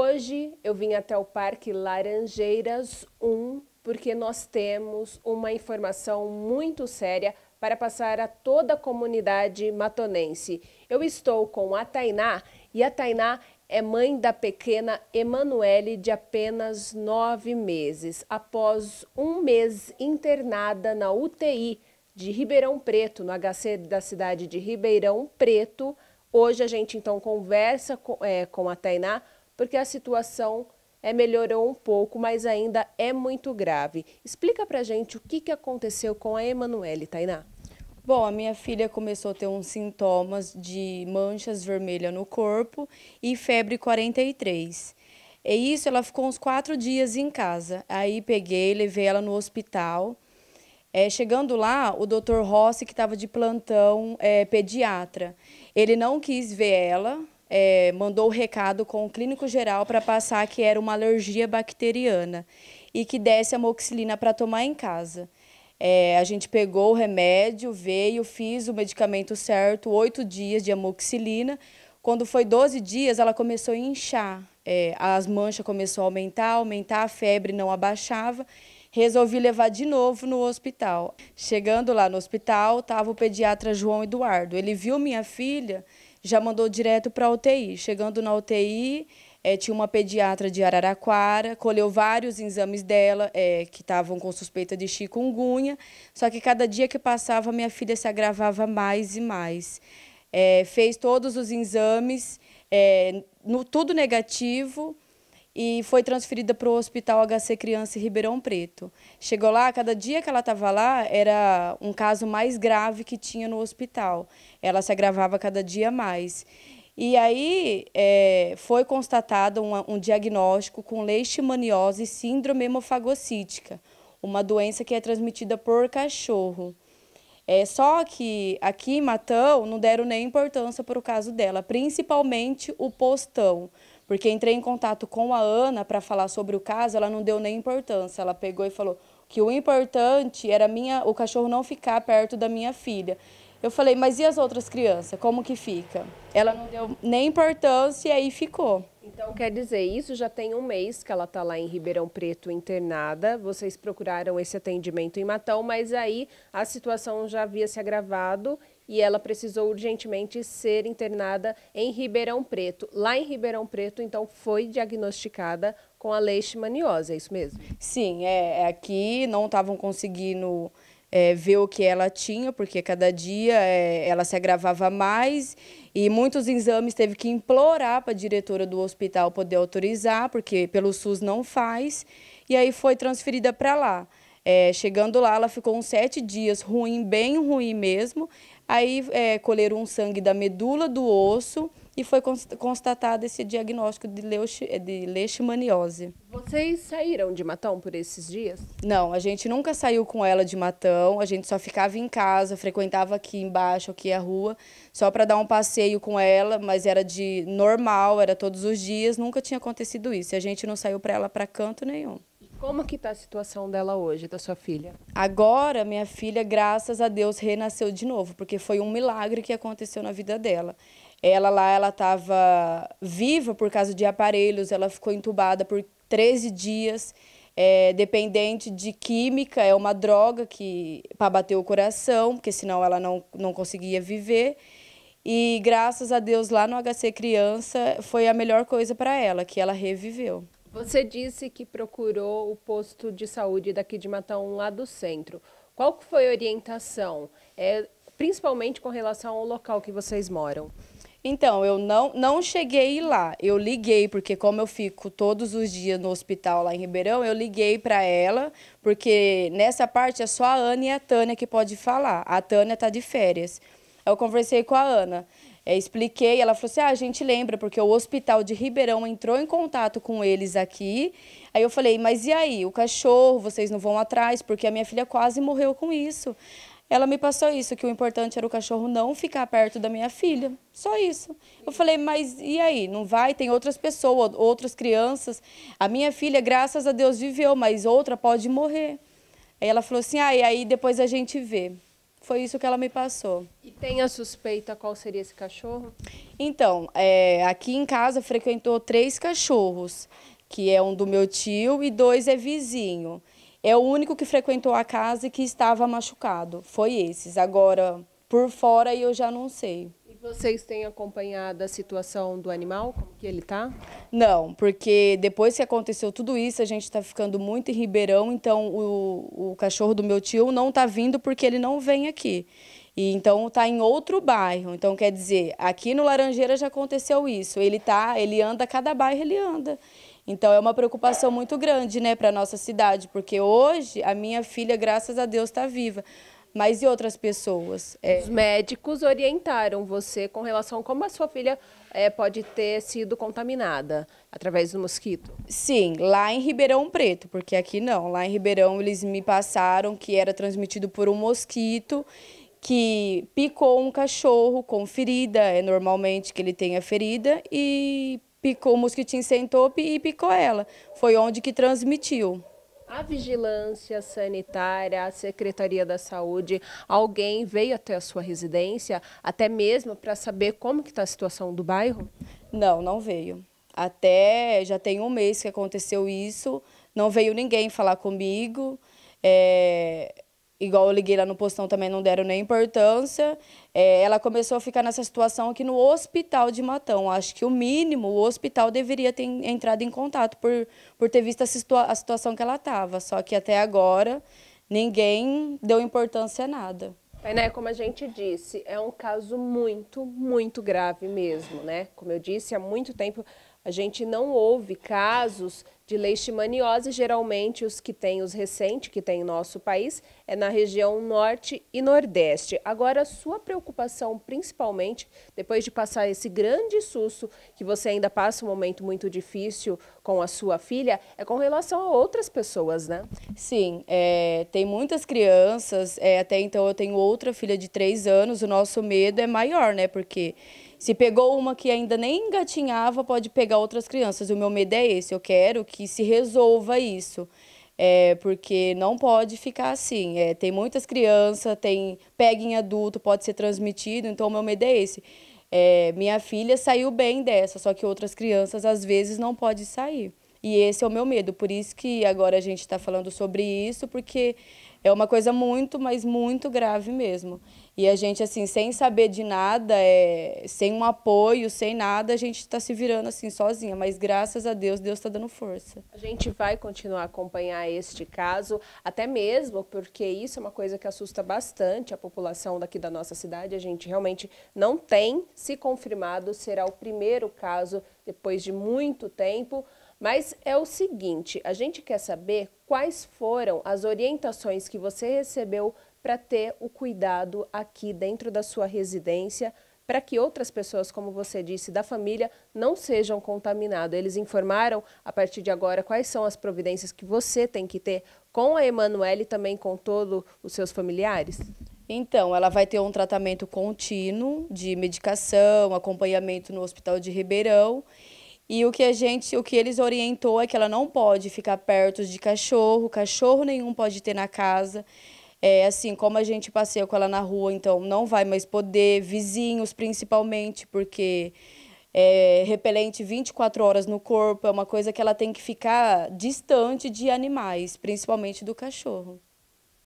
Hoje eu vim até o Parque Laranjeiras 1 porque nós temos uma informação muito séria para passar a toda a comunidade matonense. Eu estou com a Tainá e a Tainá é mãe da pequena Emanuele de apenas nove meses, após um mês internada na UTI de Ribeirão Preto, no HC da cidade de Ribeirão Preto. Hoje a gente então conversa com, é, com a Tainá porque a situação é, melhorou um pouco, mas ainda é muito grave. Explica pra gente o que, que aconteceu com a Emanuele, Tainá. Bom, a minha filha começou a ter uns sintomas de manchas vermelhas no corpo e febre 43. E isso, ela ficou uns quatro dias em casa. Aí peguei, levei ela no hospital. É, chegando lá, o doutor Rossi, que estava de plantão, é, pediatra, ele não quis ver ela, é, mandou o recado com o clínico geral para passar que era uma alergia bacteriana e que desse amoxicilina para tomar em casa. É, a gente pegou o remédio, veio, fiz o medicamento certo, oito dias de amoxicilina. Quando foi 12 dias, ela começou a inchar. É, as manchas começaram a aumentar, aumentar, a febre não abaixava. Resolvi levar de novo no hospital. Chegando lá no hospital, estava o pediatra João Eduardo. Ele viu minha filha já mandou direto para a UTI. Chegando na UTI, é, tinha uma pediatra de Araraquara, colheu vários exames dela, é, que estavam com suspeita de chikungunya, só que cada dia que passava, minha filha se agravava mais e mais. É, fez todos os exames, é, no, tudo negativo, e foi transferida para o Hospital HC Criança em Ribeirão Preto. Chegou lá, cada dia que ela estava lá, era um caso mais grave que tinha no hospital. Ela se agravava cada dia mais. E aí é, foi constatado um diagnóstico com leishmaniose síndrome hemofagocítica, uma doença que é transmitida por cachorro. É, só que aqui em Matão não deram nem importância para o caso dela, principalmente o postão, porque entrei em contato com a Ana para falar sobre o caso, ela não deu nem importância. Ela pegou e falou que o importante era minha, o cachorro não ficar perto da minha filha. Eu falei, mas e as outras crianças? Como que fica? Ela não deu nem importância e aí ficou. Então, quer dizer, isso já tem um mês que ela está lá em Ribeirão Preto internada. Vocês procuraram esse atendimento em Matão, mas aí a situação já havia se agravado e ela precisou urgentemente ser internada em Ribeirão Preto. Lá em Ribeirão Preto, então, foi diagnosticada com a leishmaniose, é isso mesmo? Sim, é, é, aqui não estavam conseguindo é, ver o que ela tinha, porque cada dia é, ela se agravava mais e muitos exames teve que implorar para a diretora do hospital poder autorizar, porque pelo SUS não faz, e aí foi transferida para lá. É, chegando lá, ela ficou uns sete dias ruim, bem ruim mesmo. Aí é, colheram um sangue da medula do osso e foi constatado esse diagnóstico de, é, de leishmaniose. Vocês saíram de Matão por esses dias? Não, a gente nunca saiu com ela de Matão, a gente só ficava em casa, frequentava aqui embaixo, aqui a rua, só para dar um passeio com ela, mas era de normal, era todos os dias, nunca tinha acontecido isso. A gente não saiu para ela para canto nenhum. Como que está a situação dela hoje, da sua filha? Agora, minha filha, graças a Deus, renasceu de novo, porque foi um milagre que aconteceu na vida dela. Ela lá, ela estava viva por causa de aparelhos, ela ficou entubada por 13 dias, é, dependente de química, é uma droga que para bater o coração, porque senão ela não, não conseguia viver. E graças a Deus, lá no HC Criança, foi a melhor coisa para ela, que ela reviveu. Você disse que procurou o posto de saúde daqui de Matão, lá do centro. Qual foi a orientação, é, principalmente com relação ao local que vocês moram? Então, eu não, não cheguei lá. Eu liguei, porque como eu fico todos os dias no hospital lá em Ribeirão, eu liguei para ela, porque nessa parte é só a Ana e a Tânia que pode falar. A Tânia está de férias. Eu conversei com a Ana. É, expliquei, ela falou assim: ah, a gente lembra, porque o hospital de Ribeirão entrou em contato com eles aqui. Aí eu falei: mas e aí, o cachorro, vocês não vão atrás? Porque a minha filha quase morreu com isso. Ela me passou isso, que o importante era o cachorro não ficar perto da minha filha. Só isso. Eu falei, mas e aí? Não vai? Tem outras pessoas, outras crianças. A minha filha, graças a Deus, viveu, mas outra pode morrer. Aí ela falou assim: ah, e aí depois a gente vê. Foi isso que ela me passou. E tem a suspeita qual seria esse cachorro? Então, é, aqui em casa frequentou três cachorros, que é um do meu tio e dois é vizinho. É o único que frequentou a casa e que estava machucado. Foi esses. Agora, por fora, eu já não sei. Vocês têm acompanhado a situação do animal, como que ele está? Não, porque depois que aconteceu tudo isso, a gente está ficando muito em Ribeirão, então o, o cachorro do meu tio não está vindo porque ele não vem aqui. E então está em outro bairro. Então quer dizer, aqui no Laranjeira já aconteceu isso. Ele tá, ele anda cada bairro ele anda. Então é uma preocupação muito grande, né, para nossa cidade, porque hoje a minha filha, graças a Deus, está viva mas e outras pessoas? É... Os médicos orientaram você com relação a como a sua filha é, pode ter sido contaminada através do mosquito? Sim, lá em Ribeirão Preto, porque aqui não. Lá em Ribeirão eles me passaram que era transmitido por um mosquito que picou um cachorro com ferida, é normalmente que ele tenha ferida, e picou o mosquitinho sem tope e picou ela. Foi onde que transmitiu. A vigilância sanitária, a Secretaria da Saúde, alguém veio até a sua residência, até mesmo para saber como que está a situação do bairro? Não, não veio. Até já tem um mês que aconteceu isso, não veio ninguém falar comigo. É, igual eu liguei lá no postão também, não deram nem importância. É, ela começou a ficar nessa situação aqui no hospital de Matão. Acho que o mínimo, o hospital deveria ter entrado em contato por, por ter visto a, situa a situação que ela estava. Só que até agora ninguém deu importância a nada. É, né, como a gente disse, é um caso muito, muito grave mesmo, né? Como eu disse, há muito tempo a gente não ouve casos de leishmaniose, geralmente os que tem, os recentes que tem em nosso país, é na região norte e nordeste. Agora, sua preocupação principalmente, depois de passar esse grande susto, que você ainda passa um momento muito difícil com a sua filha, é com relação a outras pessoas, né? Sim, é, tem muitas crianças, é, até então eu tenho outra filha de três anos, o nosso medo é maior, né? Porque... Se pegou uma que ainda nem engatinhava, pode pegar outras crianças. O meu medo é esse. Eu quero que que se resolva isso. É, porque não pode ficar assim. É, tem muitas crianças, tem pega em adulto, pode ser transmitido, então o meu medo é esse. É, minha filha saiu bem dessa, só que outras crianças às vezes não podem sair. E esse é o meu medo, por isso que agora a gente está falando sobre isso, porque é uma coisa muito, mas muito grave mesmo. E a gente, assim, sem saber de nada, é, sem um apoio, sem nada, a gente está se virando assim sozinha. Mas graças a Deus, Deus está dando força. A gente vai continuar a acompanhar este caso, até mesmo porque isso é uma coisa que assusta bastante a população daqui da nossa cidade. A gente realmente não tem se confirmado, será o primeiro caso depois de muito tempo. Mas é o seguinte, a gente quer saber quais foram as orientações que você recebeu para ter o cuidado aqui dentro da sua residência, para que outras pessoas, como você disse, da família não sejam contaminadas. Eles informaram a partir de agora quais são as providências que você tem que ter com a Emanuele e também com todos os seus familiares? Então, ela vai ter um tratamento contínuo de medicação, acompanhamento no Hospital de Ribeirão. E o que a gente, o que eles orientou é que ela não pode ficar perto de cachorro, cachorro nenhum pode ter na casa. É, assim, como a gente passeia com ela na rua, então não vai mais poder, vizinhos principalmente, porque é, repelente 24 horas no corpo, é uma coisa que ela tem que ficar distante de animais, principalmente do cachorro.